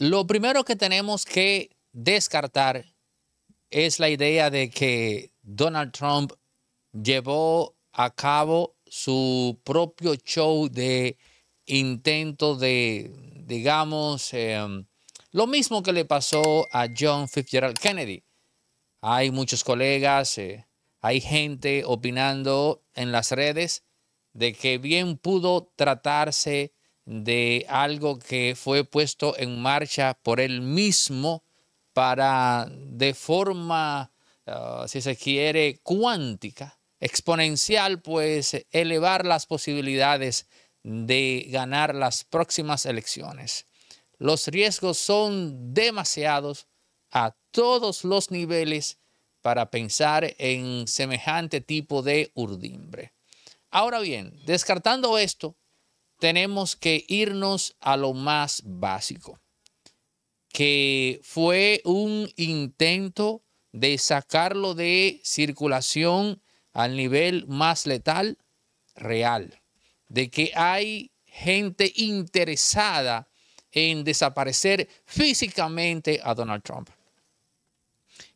Lo primero que tenemos que descartar es la idea de que Donald Trump llevó a cabo su propio show de intento de, digamos, em, lo mismo que le pasó a John Fitzgerald Kennedy. Hay muchos colegas, eh, hay gente opinando en las redes de que bien pudo tratarse de algo que fue puesto en marcha por él mismo para de forma, ah, si se quiere, cuántica, exponencial, pues elevar las posibilidades de ganar las próximas elecciones. Los riesgos son demasiados a todos los niveles para pensar en semejante tipo de urdimbre. Ahora bien, descartando esto, tenemos que irnos a lo más básico, que fue un intento de sacarlo de circulación al nivel más letal real, de que hay gente interesada en desaparecer físicamente a Donald Trump.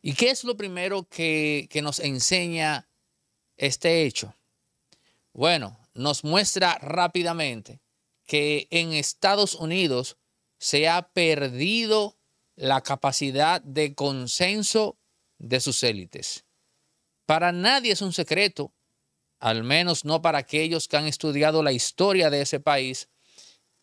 ¿Y qué es lo primero que, que nos enseña este hecho? Bueno, nos muestra rápidamente que en Estados Unidos se ha perdido la capacidad de consenso de sus élites. Para nadie es un secreto, al menos no para aquellos que han estudiado la historia de ese país,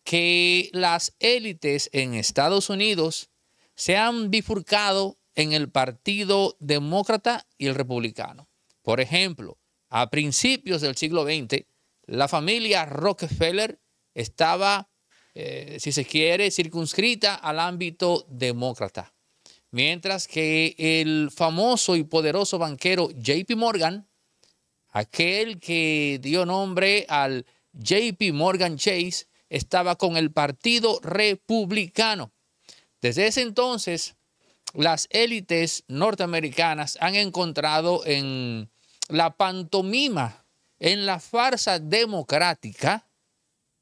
que las élites en Estados Unidos se han bifurcado en el Partido Demócrata y el Republicano. Por ejemplo, a principios del siglo XX, la familia Rockefeller estaba, eh, si se quiere, circunscrita al ámbito demócrata, mientras que el famoso y poderoso banquero JP Morgan, aquel que dio nombre al JP Morgan Chase, estaba con el Partido Republicano. Desde ese entonces, las élites norteamericanas han encontrado en la pantomima en la farsa democrática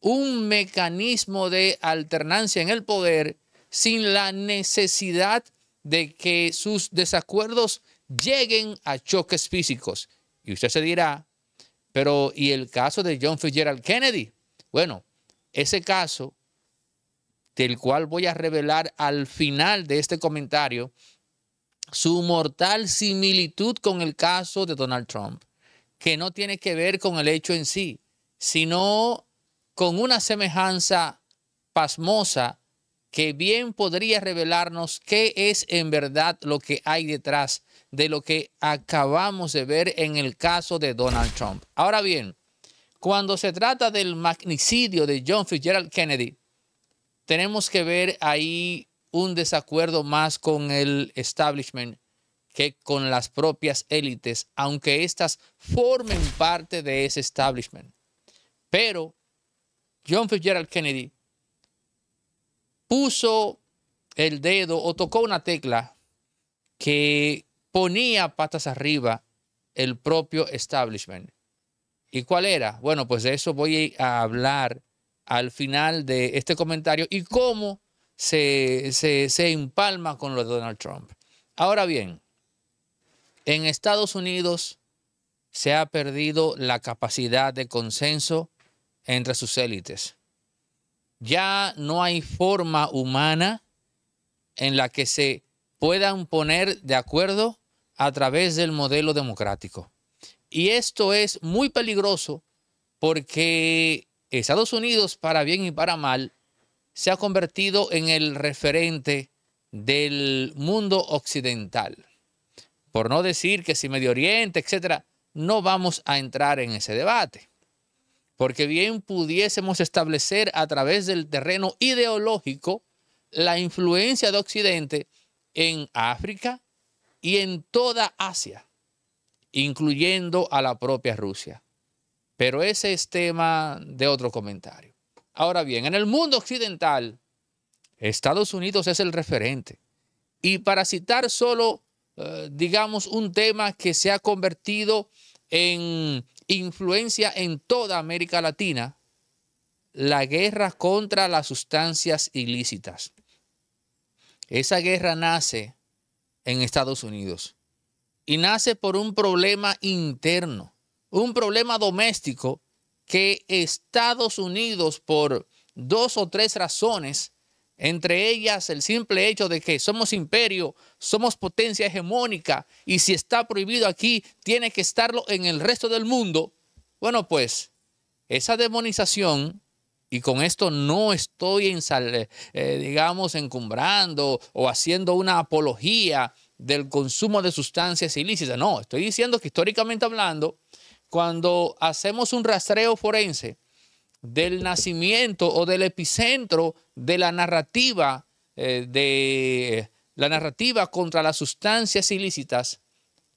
un mecanismo de alternancia en el poder sin la necesidad de que sus desacuerdos lleguen a choques físicos. Y usted se dirá, pero ¿y el caso de John Fitzgerald Kennedy? Bueno, ese caso, del cual voy a revelar al final de este comentario, su mortal similitud con el caso de Donald Trump que no tiene que ver con el hecho en sí, sino con una semejanza pasmosa que bien podría revelarnos qué es en verdad lo que hay detrás de lo que acabamos de ver en el caso de Donald Trump. Ahora bien, cuando se trata del magnicidio de John Fitzgerald Kennedy, tenemos que ver ahí un desacuerdo más con el establishment que con las propias élites, aunque éstas formen parte de ese establishment. Pero John Fitzgerald Kennedy puso el dedo o tocó una tecla que ponía patas arriba el propio establishment. ¿Y cuál era? Bueno, pues de eso voy a hablar al final de este comentario y cómo se, se empalma con lo de Donald Trump. Ahora bien, en Estados Unidos se ha perdido la capacidad de consenso entre sus élites. Ya no hay forma humana en la que se puedan poner de acuerdo a través del modelo democrático. Y esto es muy peligroso porque Estados Unidos, para bien y para mal, se ha convertido en el referente del mundo occidental por no decir que si Medio Oriente, etcétera, no vamos a entrar en ese debate. Porque bien pudiésemos establecer a través del terreno ideológico la influencia de Occidente en África y en toda Asia, incluyendo a la propia Rusia. Pero ese es tema de otro comentario. Ahora bien, en el mundo occidental, Estados Unidos es el referente. Y para citar solo eh, digamos, un tema que se ha convertido en influencia en toda América Latina, la guerra contra las sustancias ilícitas. Esa guerra nace en Estados Unidos y nace por un problema interno, un problema doméstico que Estados Unidos por dos o tres razones entre ellas, el simple hecho de que somos imperio, somos potencia hegemónica, y si está prohibido aquí, tiene que estarlo en el resto del mundo. Bueno, pues esa demonización, y con esto no estoy, en eh, eh, digamos, encumbrando o haciendo una apología del consumo de sustancias ilícitas. No, estoy diciendo que históricamente hablando, cuando hacemos un rastreo forense, del nacimiento o del epicentro de la narrativa eh, de la narrativa contra las sustancias ilícitas,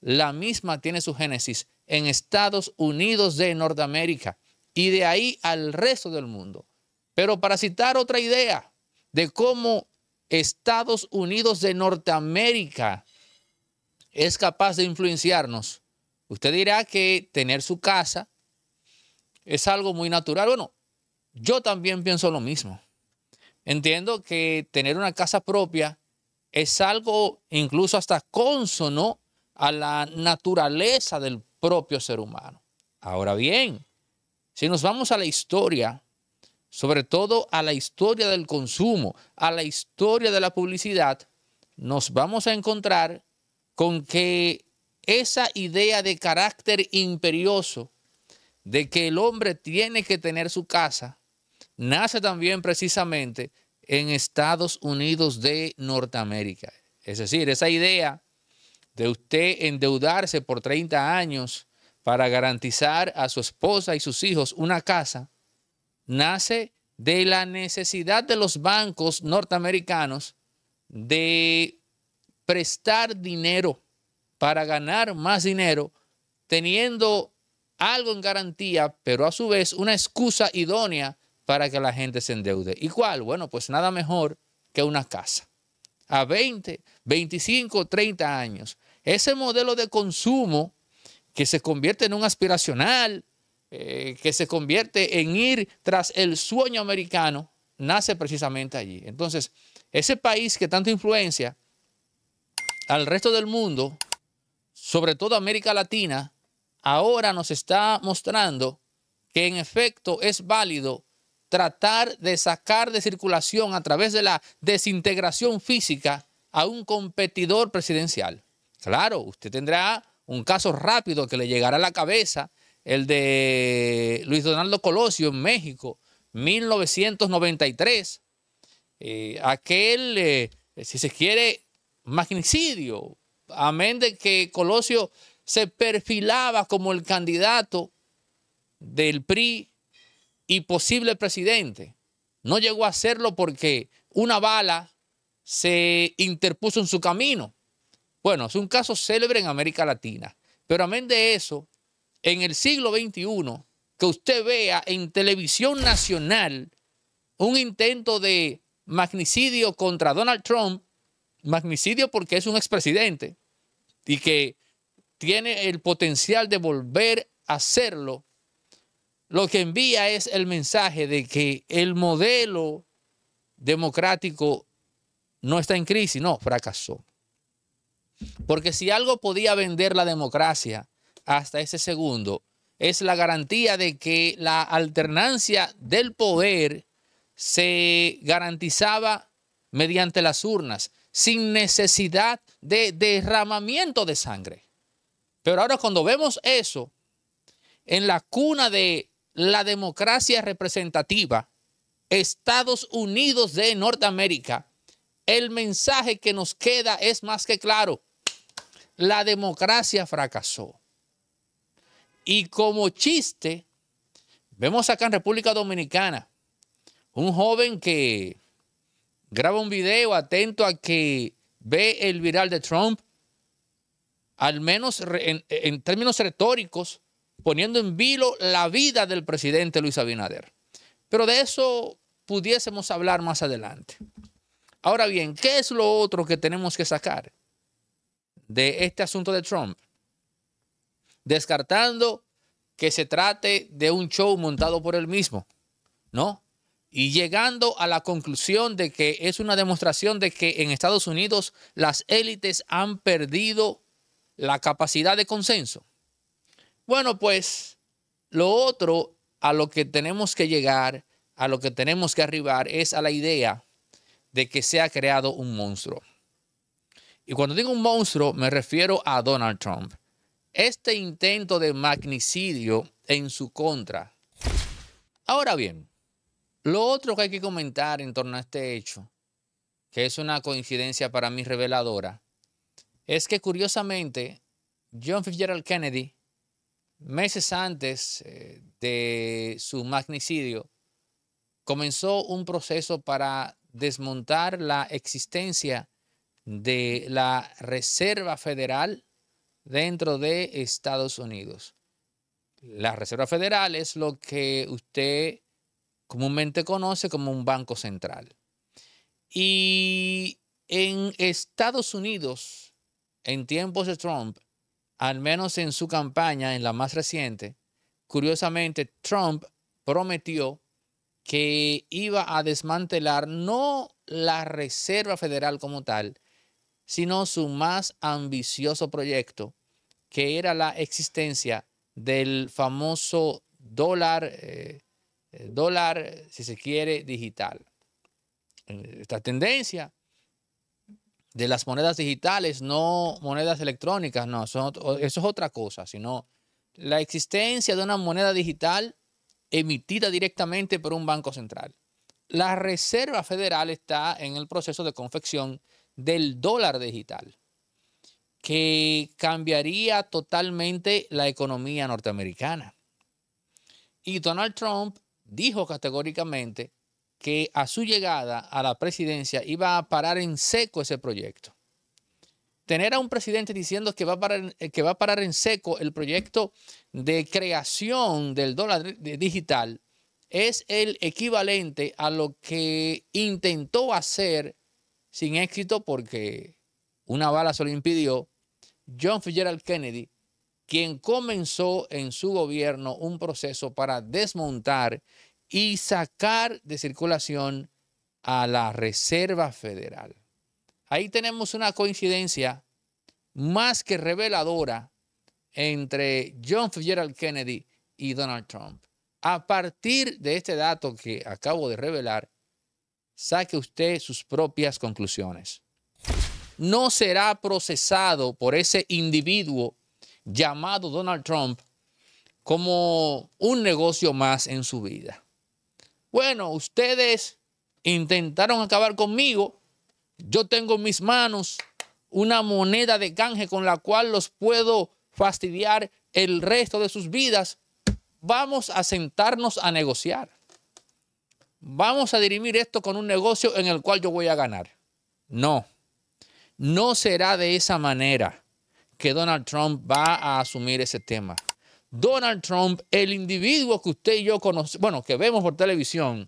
la misma tiene su génesis en Estados Unidos de Norteamérica y de ahí al resto del mundo. Pero para citar otra idea de cómo Estados Unidos de Norteamérica es capaz de influenciarnos, usted dirá que tener su casa es algo muy natural. Bueno, yo también pienso lo mismo. Entiendo que tener una casa propia es algo incluso hasta consono a la naturaleza del propio ser humano. Ahora bien, si nos vamos a la historia, sobre todo a la historia del consumo, a la historia de la publicidad, nos vamos a encontrar con que esa idea de carácter imperioso de que el hombre tiene que tener su casa, nace también precisamente en Estados Unidos de Norteamérica. Es decir, esa idea de usted endeudarse por 30 años para garantizar a su esposa y sus hijos una casa, nace de la necesidad de los bancos norteamericanos de prestar dinero para ganar más dinero, teniendo algo en garantía, pero a su vez una excusa idónea para que la gente se endeude. ¿Y cuál? Bueno, pues nada mejor que una casa. A 20, 25, 30 años. Ese modelo de consumo que se convierte en un aspiracional, eh, que se convierte en ir tras el sueño americano, nace precisamente allí. Entonces, ese país que tanto influencia al resto del mundo, sobre todo América Latina, ahora nos está mostrando que en efecto es válido tratar de sacar de circulación a través de la desintegración física a un competidor presidencial. Claro, usted tendrá un caso rápido que le llegará a la cabeza, el de Luis Donaldo Colosio en México, 1993, eh, aquel, eh, si se quiere, magnicidio, amén de que Colosio se perfilaba como el candidato del PRI y posible presidente. No llegó a hacerlo porque una bala se interpuso en su camino. Bueno, es un caso célebre en América Latina. Pero amén de eso, en el siglo XXI, que usted vea en televisión nacional un intento de magnicidio contra Donald Trump, magnicidio porque es un expresidente y que tiene el potencial de volver a hacerlo, lo que envía es el mensaje de que el modelo democrático no está en crisis, no, fracasó. Porque si algo podía vender la democracia hasta ese segundo, es la garantía de que la alternancia del poder se garantizaba mediante las urnas, sin necesidad de derramamiento de sangre. Pero ahora cuando vemos eso en la cuna de la democracia representativa, Estados Unidos de Norteamérica, el mensaje que nos queda es más que claro. La democracia fracasó. Y como chiste, vemos acá en República Dominicana un joven que graba un video atento a que ve el viral de Trump al menos en, términos retóricos, poniendo en vilo la vida del presidente Luis Abinader. Pero de eso pudiésemos hablar más adelante. Ahora bien, ¿qué es lo otro que tenemos que sacar de este asunto de Trump? Descartando que se trate de un show montado por él mismo, ¿no? Y llegando a la conclusión de que es una demostración de que en Estados Unidos las élites han perdido la capacidad de consenso. Bueno, pues lo otro a lo que tenemos que llegar, a lo que tenemos que arribar, es a la idea de que se ha creado un monstruo. Y cuando digo un monstruo, me refiero a Donald Trump. Este intento de magnicidio en su contra. Ahora bien, lo otro que hay que comentar en torno a este hecho, que es una coincidencia para mí reveladora, es que curiosamente John Fitzgerald Kennedy, meses antes eh, de su magnicidio, comenzó un proceso para desmontar la existencia de la Reserva Federal dentro de Estados Unidos. La Reserva Federal es lo que usted comúnmente conoce como un banco central. Y en Estados Unidos, en tiempos de Trump, al menos en su campaña, en la más reciente, curiosamente, Trump prometió que iba a desmantelar no la Reserva Federal como tal, sino su más ambicioso proyecto, que era la existencia del famoso dólar, eh, eh, dólar, si se quiere, digital. Eh, esta tendencia de las monedas digitales, no monedas electrónicas, no, eso, eso es otra cosa, sino la existencia de una moneda digital emitida directamente por un banco central. La Reserva Federal está en el proceso de confección del dólar digital, que cambiaría totalmente la economía norteamericana. Y Donald Trump dijo categóricamente que a su llegada a la presidencia iba a parar en seco ese proyecto. Tener a un presidente diciendo que va a parar, eh, que va a parar en seco el proyecto de creación del dólar digital es el equivalente a lo que intentó hacer sin éxito porque una bala se lo impidió John Fitzgerald Kennedy, quien comenzó en su gobierno un proceso para desmontar y sacar de circulación a la Reserva Federal. Ahí tenemos una coincidencia más que reveladora entre John Fitzgerald Kennedy y Donald Trump. A partir de este dato que acabo de revelar, saque usted sus propias conclusiones. No será procesado por ese individuo llamado Donald Trump como un negocio más en su vida bueno, ustedes intentaron acabar conmigo, yo tengo en mis manos una moneda de canje con la cual los puedo fastidiar el resto de sus vidas, vamos a sentarnos a negociar. Vamos a dirimir esto con un negocio en el cual yo voy a ganar. No, no será de esa manera que Donald Trump va a asumir ese tema. Donald Trump, el individuo que usted y yo conocemos, bueno, que vemos por televisión,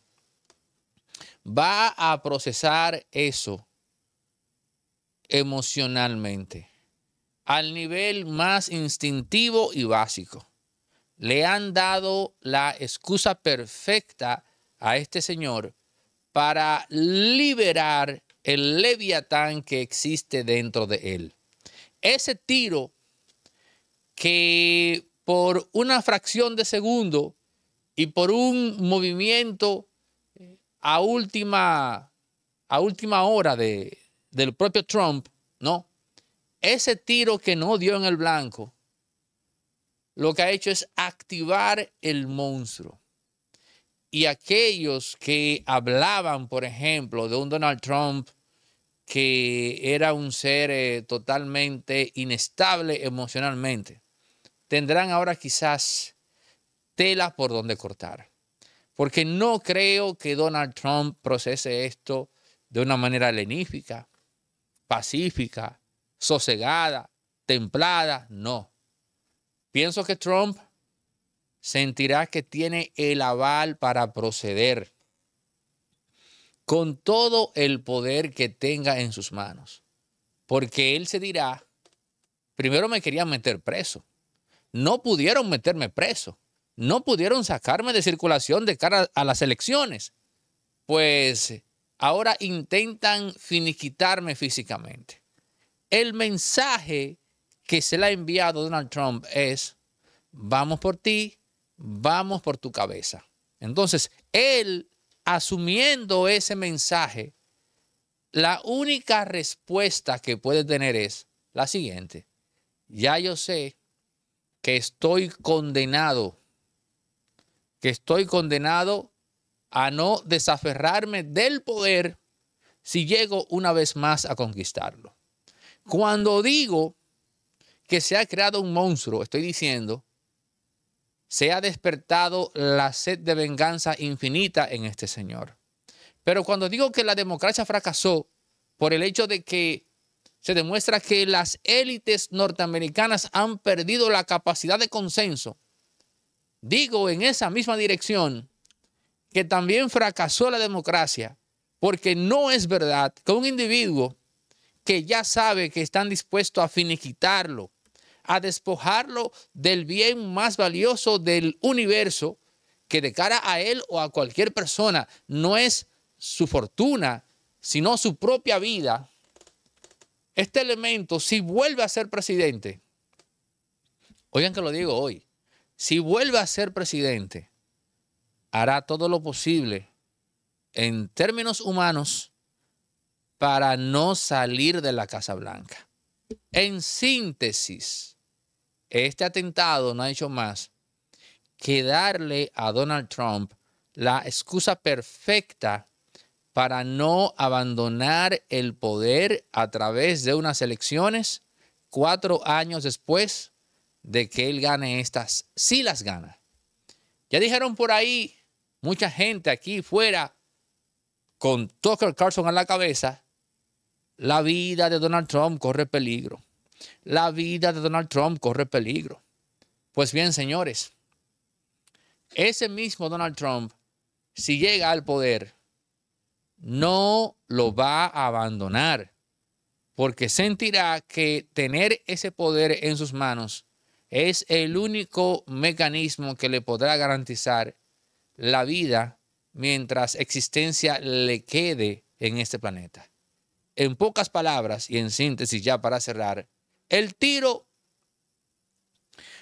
va a procesar eso emocionalmente al nivel más instintivo y básico. Le han dado la excusa perfecta a este señor para liberar el leviatán que existe dentro de él. Ese tiro que por una fracción de segundo y por un movimiento eh, a última, a última hora del propio Trump, ¿no? Ese tiro que no dio en el blanco, lo que ha hecho es activar el monstruo. Y aquellos que hablaban, por ejemplo, de un Donald Trump que era un ser eh, totalmente inestable emocionalmente, tendrán ahora quizás telas por donde cortar. Porque no creo que Donald Trump procese esto de una manera lenífica, pacífica, sosegada, templada. No. Pienso que Trump sentirá que tiene el aval para proceder con todo el poder que tenga en sus manos. Porque él se dirá, primero me querían meter preso no pudieron meterme preso, no pudieron sacarme de circulación de cara a las elecciones, pues ahora intentan finiquitarme físicamente. El mensaje que se le ha enviado Donald Trump es, vamos por ti, vamos por tu cabeza. Entonces, él asumiendo ese mensaje, la única respuesta que puede tener es la siguiente. Ya yo sé que estoy condenado, que estoy condenado a no desaferrarme del poder si llego una vez más a conquistarlo. Cuando digo que se ha creado un monstruo, estoy diciendo, se ha despertado la sed de venganza infinita en este señor. Pero cuando digo que la democracia fracasó por el hecho de que se demuestra que las élites norteamericanas han perdido la capacidad de consenso. Digo en esa misma dirección que también fracasó la democracia, porque no es verdad que un individuo que ya sabe que están dispuestos a finiquitarlo, a despojarlo del bien más valioso del universo, que de cara a él o a cualquier persona no es su fortuna, sino su propia vida, este elemento, si vuelve a ser presidente, oigan que lo digo hoy, si vuelve a ser presidente, hará todo lo posible en términos humanos para no salir de la Casa Blanca. En síntesis, este atentado no ha hecho más que darle a Donald Trump la excusa perfecta para no abandonar el poder a través de unas elecciones cuatro años después de que él gane estas, si sí las gana. Ya dijeron por ahí mucha gente aquí fuera con Tucker Carlson a la cabeza, la vida de Donald Trump corre peligro. La vida de Donald Trump corre peligro. Pues bien, señores, ese mismo Donald Trump, si llega al poder, no lo va a abandonar, porque sentirá que tener ese poder en sus manos es el único mecanismo que le podrá garantizar la vida mientras existencia le quede en este planeta. En pocas palabras y en síntesis ya para cerrar, el tiro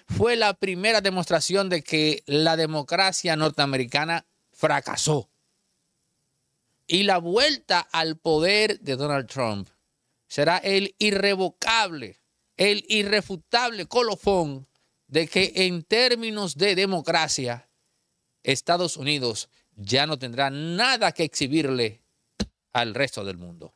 fue la primera demostración de que la democracia norteamericana fracasó y la vuelta al poder de Donald Trump será el irrevocable, el irrefutable colofón de que en términos de democracia, Estados Unidos ya no tendrá nada que exhibirle al resto del mundo.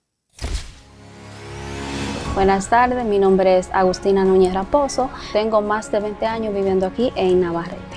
Buenas tardes, mi nombre es Agustina Núñez Raposo, tengo más de 20 años viviendo aquí en Navarrete